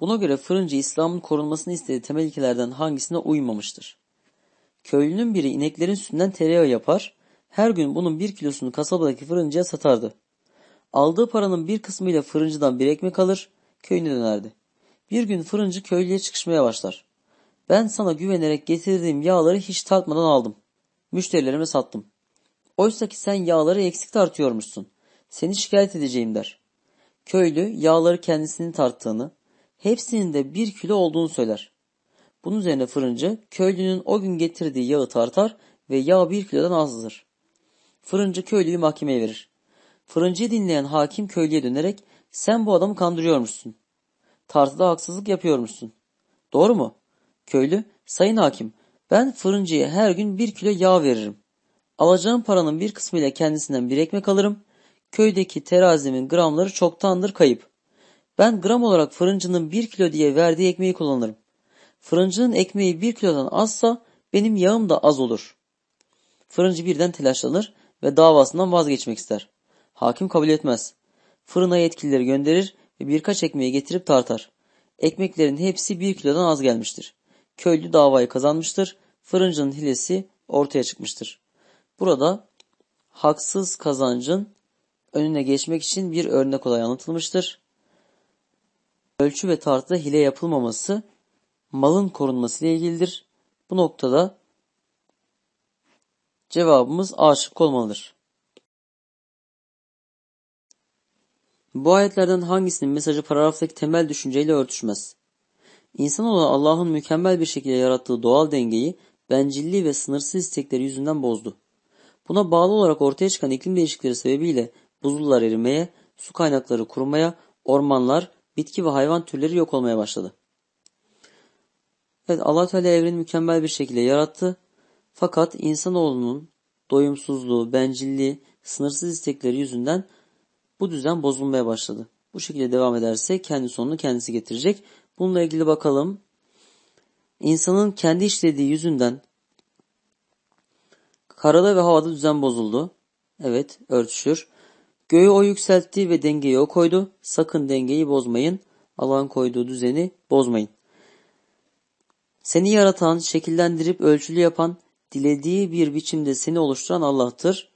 Buna göre fırıncı İslam'ın korunmasını istediği temel ilkelerden hangisine uymamıştır? Köylünün biri ineklerin sütünden tereyağı yapar, her gün bunun bir kilosunu kasabadaki fırıncıya satardı. Aldığı paranın bir kısmıyla fırıncıdan bir ekmek alır, köyüne dönerdi. Bir gün fırıncı köylüye çıkışmaya başlar. Ben sana güvenerek getirdiğim yağları hiç tartmadan aldım. Müşterilerime sattım. Oysa ki sen yağları eksik tartıyormuşsun. Seni şikayet edeceğim der. Köylü yağları kendisinin tarttığını, hepsinin de bir kilo olduğunu söyler. Bunun üzerine fırıncı köylünün o gün getirdiği yağı tartar ve yağ bir kilodan azdır. Fırıncı köylüyü mahkemeye verir. Fırıncıyı dinleyen hakim köylüye dönerek sen bu adamı kandırıyormuşsun. Tartıda haksızlık yapıyormuşsun. Doğru mu? Köylü, sayın hakim ben fırıncıya her gün bir kilo yağ veririm. Alacağım paranın bir kısmıyla kendisinden bir ekmek alırım. Köydeki terazimin gramları çoktandır kayıp. Ben gram olarak fırıncının bir kilo diye verdiği ekmeği kullanırım. Fırıncının ekmeği bir kilodan azsa benim yağım da az olur. Fırıncı birden telaşlanır ve davasından vazgeçmek ister. Hakim kabul etmez. Fırına yetkilileri gönderir ve birkaç ekmeği getirip tartar. Ekmeklerin hepsi bir kilodan az gelmiştir. Köylü davayı kazanmıştır. Fırıncının hilesi ortaya çıkmıştır. Burada haksız kazancın önüne geçmek için bir örnek olay anlatılmıştır ölçü ve tartıda hile yapılmaması malın korunması ile ilgilidir. Bu noktada cevabımız A şıkkı olmalıdır. Bu ayetlerden hangisinin mesajı paragraftaki temel düşünceyle örtüşmez? İnsanoğlu Allah'ın mükemmel bir şekilde yarattığı doğal dengeyi bencilliği ve sınırsız istekleri yüzünden bozdu. Buna bağlı olarak ortaya çıkan iklim değişiklikleri sebebiyle buzullar erimeye, su kaynakları kurumaya, ormanlar, bitki ve hayvan türleri yok olmaya başladı. Evet Allah Teala evreni mükemmel bir şekilde yarattı. Fakat insanoğlunun doyumsuzluğu, bencilliği, sınırsız istekleri yüzünden bu düzen bozulmaya başladı. Bu şekilde devam ederse kendi sonunu kendisi getirecek. Bununla ilgili bakalım. İnsanın kendi işlediği yüzünden karada ve havada düzen bozuldu. Evet örtüşür. Göğe o yükseltti ve dengeyi o koydu. Sakın dengeyi bozmayın. Allah'ın koyduğu düzeni bozmayın. Seni yaratan, şekillendirip ölçülü yapan, dilediği bir biçimde seni oluşturan Allah'tır.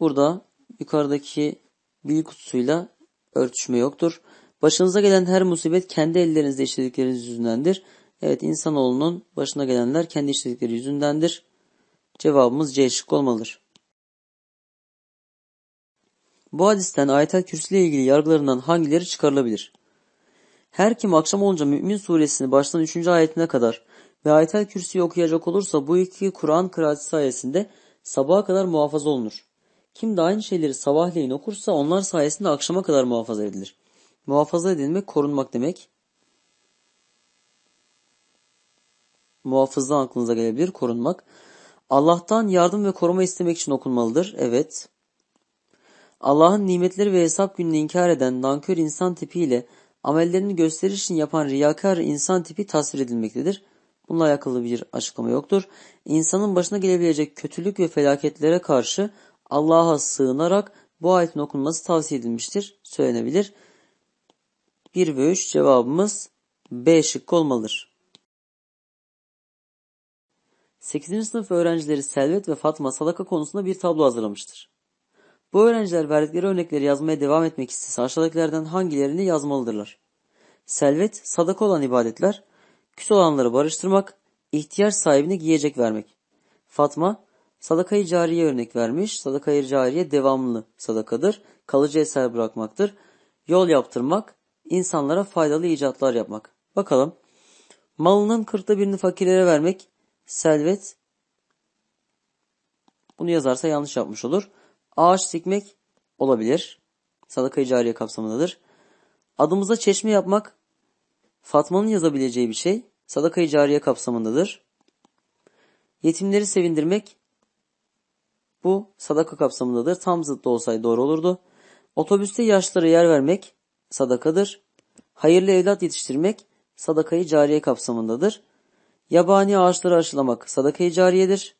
Burada yukarıdaki bilgi kutusuyla örtüşme yoktur. Başınıza gelen her musibet kendi ellerinizle işledikleriniz yüzündendir. Evet insanoğlunun başına gelenler kendi işledikleri yüzündendir. Cevabımız C şık olmalıdır. Bu hadisten ayetel kürsü ile ilgili yargılarından hangileri çıkarılabilir? Her kim akşam olunca Mü'min suresini baştan 3. ayetine kadar ve Ayet ayetel kürsüyü okuyacak olursa bu iki Kur'an kıraati sayesinde sabaha kadar muhafaza olunur. Kim de aynı şeyleri sabahleyin okursa onlar sayesinde akşama kadar muhafaza edilir. Muhafaza edilmek korunmak demek. Muhafızdan aklınıza gelebilir korunmak. Allah'tan yardım ve koruma istemek için okunmalıdır. Evet. Allah'ın nimetleri ve hesap gününü inkar eden nankör insan tipiyle amellerini gösteriş için yapan riyakar insan tipi tasvir edilmektedir. Bununla alakalı bir açıklama yoktur. İnsanın başına gelebilecek kötülük ve felaketlere karşı Allah'a sığınarak bu ayetin okunması tavsiye edilmiştir, söylenebilir. 1 ve 3 cevabımız B şıkkı olmalıdır. 8. sınıf öğrencileri Selvet ve Fatma sadaka konusunda bir tablo hazırlamıştır. Bu öğrenciler verdikleri örnekleri yazmaya devam etmek istese aşağıdakilerden hangilerini yazmalıdırlar? Selvet, sadaka olan ibadetler, küs olanları barıştırmak, ihtiyaç sahibine giyecek vermek. Fatma, sadakayı cariye örnek vermiş. Sadakayı cariye devamlı sadakadır, kalıcı eser bırakmaktır. Yol yaptırmak, insanlara faydalı icatlar yapmak. Bakalım. Malının kırkta birini fakirlere vermek, selvet. Bunu yazarsa yanlış yapmış olur ağaç dikmek olabilir. Sadaka-i cariye kapsamındadır. Adımıza çeşme yapmak Fatma'nın yazabileceği bir şey. Sadaka-i cariye kapsamındadır. Yetimleri sevindirmek bu sadaka kapsamındadır. Tam zıttı olsaydı doğru olurdu. Otobüste yaşlılara yer vermek sadakadır. Hayırlı evlat yetiştirmek sadakayı cariye kapsamındadır. Yabani ağaçları aşılamak sadakayı cariyedir.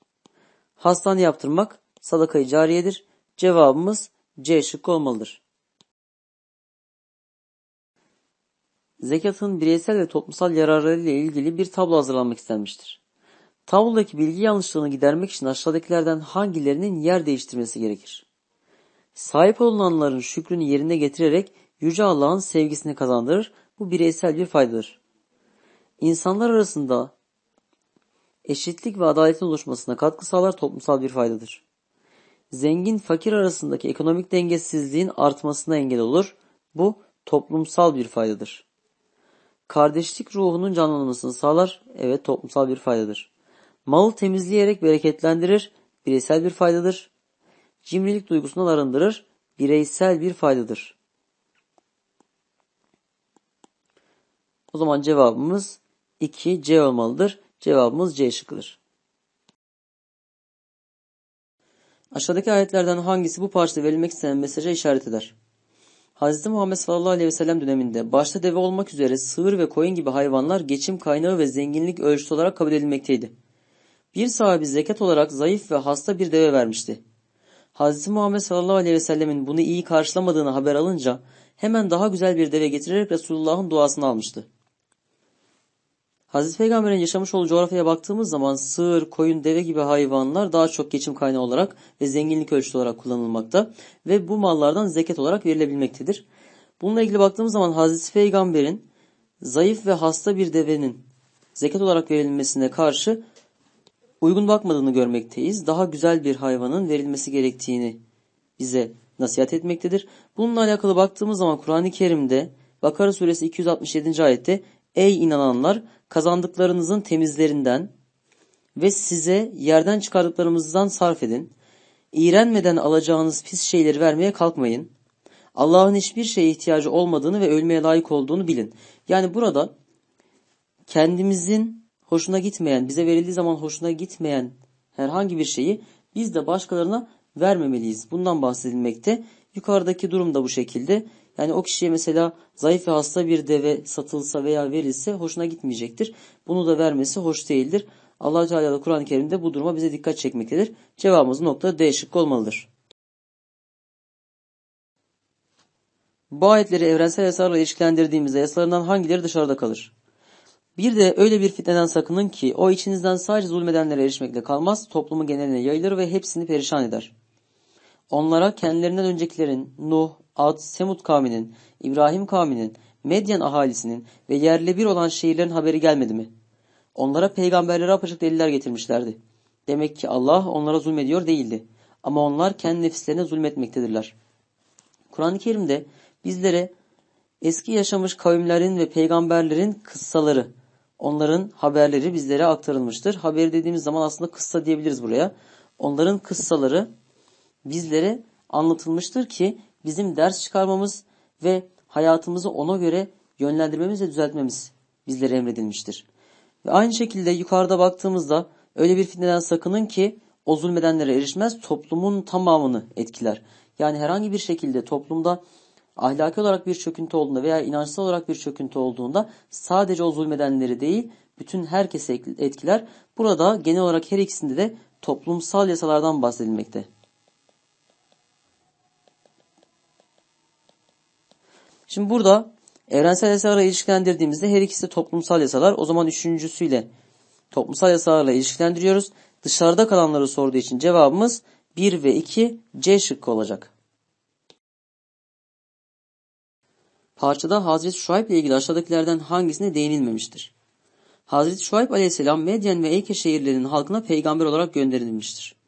Hastane yaptırmak sadakayı cariyedir. Cevabımız C şıkkı olmalıdır. Zekatın bireysel ve toplumsal yararları ile ilgili bir tablo hazırlanmak istenmiştir. Tablodaki bilgi yanlışlığını gidermek için aşağıdakilerden hangilerinin yer değiştirmesi gerekir? Sahip olunanların şükrünü yerine getirerek Yüce Allah'ın sevgisini kazandırır. Bu bireysel bir faydadır. İnsanlar arasında eşitlik ve adaletin oluşmasına katkı sağlar toplumsal bir faydadır zengin fakir arasındaki ekonomik dengesizliğin artmasına engel olur. Bu toplumsal bir faydadır. Kardeşlik ruhunun canlanmasını sağlar. Evet toplumsal bir faydadır. Malı temizleyerek bereketlendirir. Bireysel bir faydadır. Cimrilik duygusundan arındırır. Bireysel bir faydadır. O zaman cevabımız 2 C olmalıdır. Cevabımız C şıkkıdır. Aşağıdaki ayetlerden hangisi bu parçada verilmek istenen mesaja işaret eder? Hz. Muhammed sallallahu aleyhi ve sellem döneminde başta deve olmak üzere sığır ve koyun gibi hayvanlar geçim kaynağı ve zenginlik ölçüsü olarak kabul edilmekteydi. Bir sahibi zekat olarak zayıf ve hasta bir deve vermişti. Hz. Muhammed sallallahu aleyhi ve sellemin bunu iyi karşılamadığını haber alınca hemen daha güzel bir deve getirerek Resulullah'ın duasını almıştı. Hazreti Peygamber'in yaşamış olduğu coğrafyaya baktığımız zaman sığır, koyun, deve gibi hayvanlar daha çok geçim kaynağı olarak ve zenginlik ölçüsü olarak kullanılmakta ve bu mallardan zekat olarak verilebilmektedir. Bununla ilgili baktığımız zaman Hazreti Peygamber'in zayıf ve hasta bir devenin zekat olarak verilmesine karşı uygun bakmadığını görmekteyiz. Daha güzel bir hayvanın verilmesi gerektiğini bize nasihat etmektedir. Bununla alakalı baktığımız zaman Kur'an-ı Kerim'de Bakara suresi 267. ayette Ey inananlar kazandıklarınızın temizlerinden ve size yerden çıkardıklarımızdan sarf edin. İğrenmeden alacağınız pis şeyleri vermeye kalkmayın. Allah'ın hiçbir şeye ihtiyacı olmadığını ve ölmeye layık olduğunu bilin. Yani burada kendimizin hoşuna gitmeyen, bize verildiği zaman hoşuna gitmeyen herhangi bir şeyi biz de başkalarına vermemeliyiz. Bundan bahsedilmekte. Yukarıdaki durum da bu şekilde. Yani o kişiye mesela zayıf ve hasta bir deve satılsa veya verilse hoşuna gitmeyecektir. Bunu da vermesi hoş değildir. allah Teala da Kur'an-ı Kerim'de bu duruma bize dikkat çekmektedir. Cevabımız nokta değişik olmalıdır. Bu ayetleri evrensel yaslarla ilişkilendirdiğimizde yasalarından hangileri dışarıda kalır? Bir de öyle bir fitneden sakının ki o içinizden sadece zulmedenlere erişmekle kalmaz, toplumu geneline yayılır ve hepsini perişan eder. Onlara kendilerinden öncekilerin, Nuh, Ad, Semud kavminin, İbrahim kavminin, Medyen ahalisinin ve yerle bir olan şehirlerin haberi gelmedi mi? Onlara peygamberlere apaçık deliller getirmişlerdi. Demek ki Allah onlara zulmediyor değildi. Ama onlar kendi nefislerine zulmetmektedirler. Kur'an-ı Kerim'de bizlere eski yaşamış kavimlerin ve peygamberlerin kıssaları, onların haberleri bizlere aktarılmıştır. Haber dediğimiz zaman aslında kıssa diyebiliriz buraya. Onların kıssaları bizlere anlatılmıştır ki bizim ders çıkarmamız ve hayatımızı ona göre yönlendirmemiz ve düzeltmemiz bizlere emredilmiştir. Ve aynı şekilde yukarıda baktığımızda öyle bir fitneden sakının ki o zulmedenlere erişmez toplumun tamamını etkiler. Yani herhangi bir şekilde toplumda ahlaki olarak bir çöküntü olduğunda veya inançsal olarak bir çöküntü olduğunda sadece o zulmedenleri değil bütün herkese etkiler. Burada genel olarak her ikisinde de toplumsal yasalardan bahsedilmekte. Şimdi burada evrensel yasalarla ilişkilendirdiğimizde her ikisi de toplumsal yasalar. O zaman üçüncüsüyle toplumsal yasalarla ilişkilendiriyoruz. Dışarıda kalanları sorduğu için cevabımız 1 ve 2 C şıkkı olacak. Parçada Hazreti Şuayb ile ilgili aşağıdakilerden hangisine değinilmemiştir? Hazreti Şuayb aleyhisselam Medyen ve Eyke şehirlerinin halkına peygamber olarak gönderilmiştir.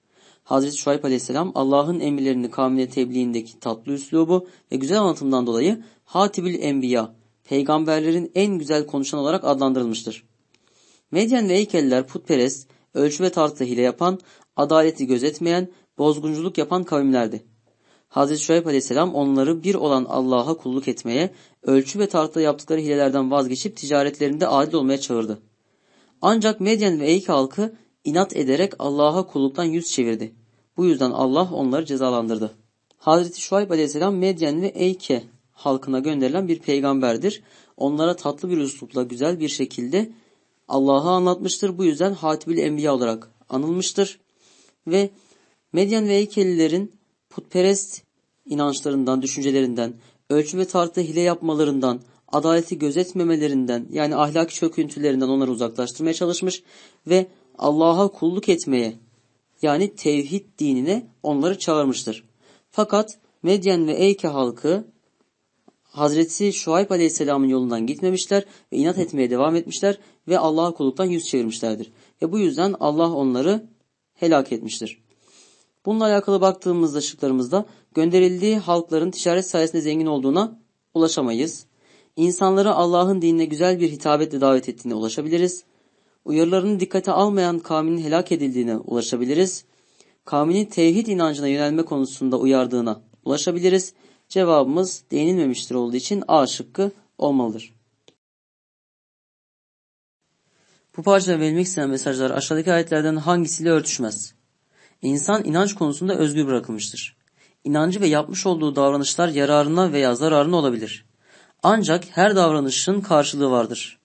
Hazreti Şuayb Aleyhisselam Allah'ın emirlerini kavmine tebliğindeki tatlı üslubu ve güzel anlatımdan dolayı Hatibül Enbiya, peygamberlerin en güzel konuşan olarak adlandırılmıştır. Medyen ve Eykeller putperest, ölçü ve tartı hile yapan, adaleti gözetmeyen, bozgunculuk yapan kavimlerdi. Hazreti Şuayb Aleyhisselam onları bir olan Allah'a kulluk etmeye, ölçü ve tartıda yaptıkları hilelerden vazgeçip ticaretlerinde adil olmaya çağırdı. Ancak Medyen ve Eyk halkı inat ederek Allah'a kulluktan yüz çevirdi. Bu yüzden Allah onları cezalandırdı. Hazreti Şuayb aleyhisselam Medyen ve Eyke halkına gönderilen bir peygamberdir. Onlara tatlı bir üslupla güzel bir şekilde Allah'a anlatmıştır. Bu yüzden Hatibil Enbiya olarak anılmıştır. Ve Medyen ve Eykelilerin putperest inançlarından, düşüncelerinden, ölçü ve tartıda hile yapmalarından, adaleti gözetmemelerinden yani ahlaki çöküntülerinden onları uzaklaştırmaya çalışmış ve Allah'a kulluk etmeye yani tevhid dinine onları çağırmıştır. Fakat Medyen ve Eyke halkı Hazreti Şuayb Aleyhisselam'ın yolundan gitmemişler ve inat etmeye devam etmişler ve Allah'a kulluktan yüz çevirmişlerdir. Ve bu yüzden Allah onları helak etmiştir. Bununla alakalı baktığımızda şıklarımızda gönderildiği halkların ticaret sayesinde zengin olduğuna ulaşamayız. İnsanları Allah'ın dinine güzel bir hitabetle davet ettiğine ulaşabiliriz uyarılarını dikkate almayan kavminin helak edildiğine ulaşabiliriz. Kavminin tevhid inancına yönelme konusunda uyardığına ulaşabiliriz. Cevabımız değinilmemiştir olduğu için A şıkkı olmalıdır. Bu parçada verilmek istenen mesajlar aşağıdaki ayetlerden hangisiyle örtüşmez? İnsan inanç konusunda özgür bırakılmıştır. İnancı ve yapmış olduğu davranışlar yararına veya zararına olabilir. Ancak her davranışın karşılığı vardır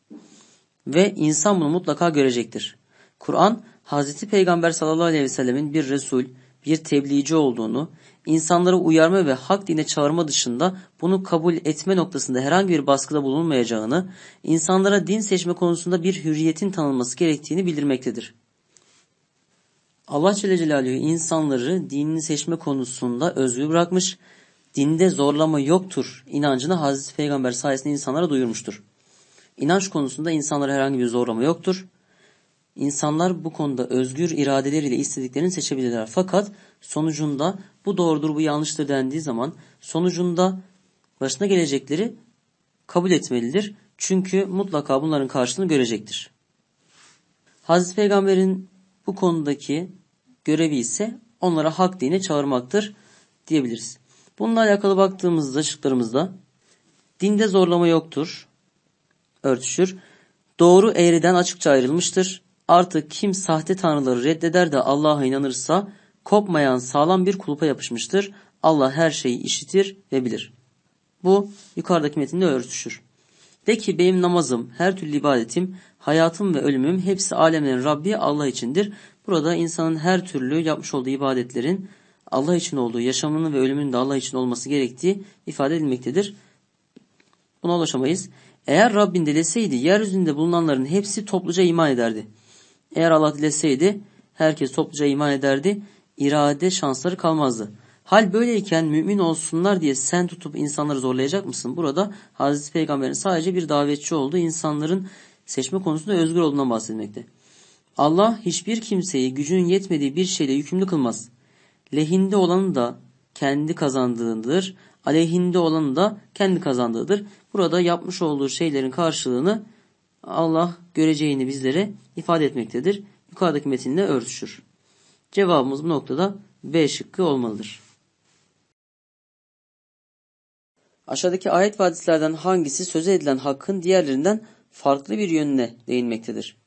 ve insan bunu mutlaka görecektir. Kur'an, Hz. Peygamber sallallahu aleyhi ve sellemin bir Resul, bir tebliğci olduğunu, insanları uyarma ve hak dine çağırma dışında bunu kabul etme noktasında herhangi bir baskıda bulunmayacağını, insanlara din seçme konusunda bir hürriyetin tanınması gerektiğini bildirmektedir. Allah Celle Celaluhu insanları dinini seçme konusunda özgür bırakmış, dinde zorlama yoktur inancını Hazreti Peygamber sayesinde insanlara duyurmuştur. İnanç konusunda insanlara herhangi bir zorlama yoktur. İnsanlar bu konuda özgür iradeleriyle istediklerini seçebilirler. Fakat sonucunda bu doğrudur bu yanlıştır dendiği zaman sonucunda başına gelecekleri kabul etmelidir. Çünkü mutlaka bunların karşılığını görecektir. Hazreti Peygamber'in bu konudaki görevi ise onlara hak dine çağırmaktır diyebiliriz. Bununla alakalı baktığımızda şıklarımızda dinde zorlama yoktur örtüşür. Doğru eğriden açıkça ayrılmıştır. Artık kim sahte tanrıları reddeder de Allah'a inanırsa kopmayan sağlam bir kulpa yapışmıştır. Allah her şeyi işitir ve bilir. Bu yukarıdaki metinde örtüşür. De ki benim namazım, her türlü ibadetim, hayatım ve ölümüm hepsi alemlerin Rabbi Allah içindir. Burada insanın her türlü yapmış olduğu ibadetlerin Allah için olduğu, yaşamının ve ölümünün de Allah için olması gerektiği ifade edilmektedir. Buna ulaşamayız. Eğer Rabbin dileseydi yeryüzünde bulunanların hepsi topluca iman ederdi. Eğer Allah dileseydi herkes topluca iman ederdi. İrade şansları kalmazdı. Hal böyleyken mümin olsunlar diye sen tutup insanları zorlayacak mısın? Burada Hazreti Peygamber'in sadece bir davetçi olduğu insanların seçme konusunda özgür olduğundan bahsetmekte. Allah hiçbir kimseyi gücünün yetmediği bir şeyle yükümlü kılmaz. Lehinde olanı da kendi kazandığındır aleyhinde olanı da kendi kazandığıdır. Burada yapmış olduğu şeylerin karşılığını Allah göreceğini bizlere ifade etmektedir. Yukarıdaki metinle örtüşür. Cevabımız bu noktada B şıkkı olmalıdır. Aşağıdaki ayet vadislerden hangisi söze edilen hakkın diğerlerinden farklı bir yönüne değinmektedir?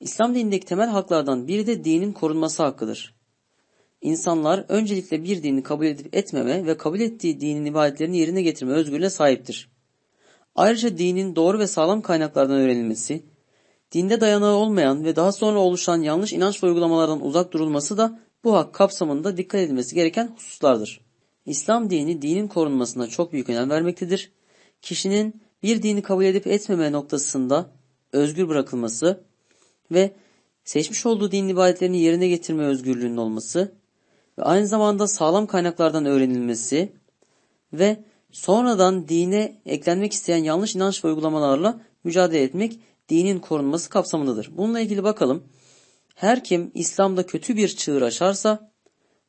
İslam dinindeki temel haklardan biri de dinin korunması hakkıdır. İnsanlar öncelikle bir dini kabul edip etmeme ve kabul ettiği dinin ibadetlerini yerine getirme özgürlüğüne sahiptir. Ayrıca dinin doğru ve sağlam kaynaklardan öğrenilmesi, dinde dayanağı olmayan ve daha sonra oluşan yanlış inanç ve uygulamalardan uzak durulması da bu hak kapsamında dikkat edilmesi gereken hususlardır. İslam dini dinin korunmasına çok büyük önem vermektedir. Kişinin bir dini kabul edip etmeme noktasında özgür bırakılması ve seçmiş olduğu din ibadetlerini yerine getirme özgürlüğünün olması, ve aynı zamanda sağlam kaynaklardan öğrenilmesi ve sonradan dine eklenmek isteyen yanlış inanç ve uygulamalarla mücadele etmek dinin korunması kapsamındadır. Bununla ilgili bakalım. Her kim İslam'da kötü bir çığır açarsa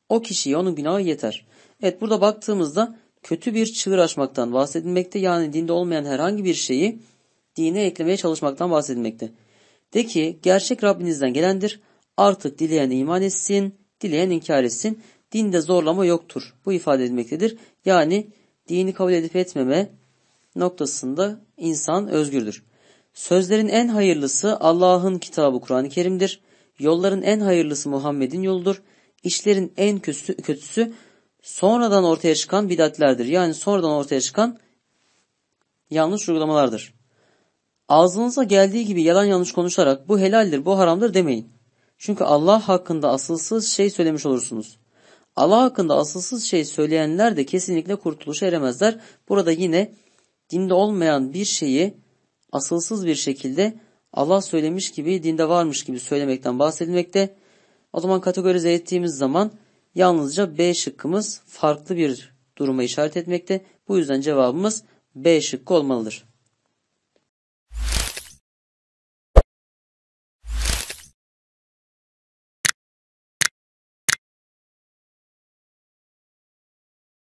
o kişiye onun günahı yeter. Evet burada baktığımızda kötü bir çığır açmaktan bahsedilmekte yani dinde olmayan herhangi bir şeyi dine eklemeye çalışmaktan bahsedilmekte. De ki gerçek Rabbinizden gelendir artık dileyen iman etsin Dileyen inkar etsin. Dinde zorlama yoktur. Bu ifade edilmektedir. Yani dini kabul edip etmeme noktasında insan özgürdür. Sözlerin en hayırlısı Allah'ın kitabı Kur'an-ı Kerim'dir. Yolların en hayırlısı Muhammed'in yoludur. İşlerin en kötüsü, kötüsü sonradan ortaya çıkan bidatlerdir. Yani sonradan ortaya çıkan yanlış uygulamalardır. Ağzınıza geldiği gibi yalan yanlış konuşarak bu helaldir, bu haramdır demeyin. Çünkü Allah hakkında asılsız şey söylemiş olursunuz. Allah hakkında asılsız şey söyleyenler de kesinlikle kurtuluşa eremezler. Burada yine dinde olmayan bir şeyi asılsız bir şekilde Allah söylemiş gibi dinde varmış gibi söylemekten bahsedilmekte. O zaman kategorize ettiğimiz zaman yalnızca B şıkkımız farklı bir duruma işaret etmekte. Bu yüzden cevabımız B şıkkı olmalıdır.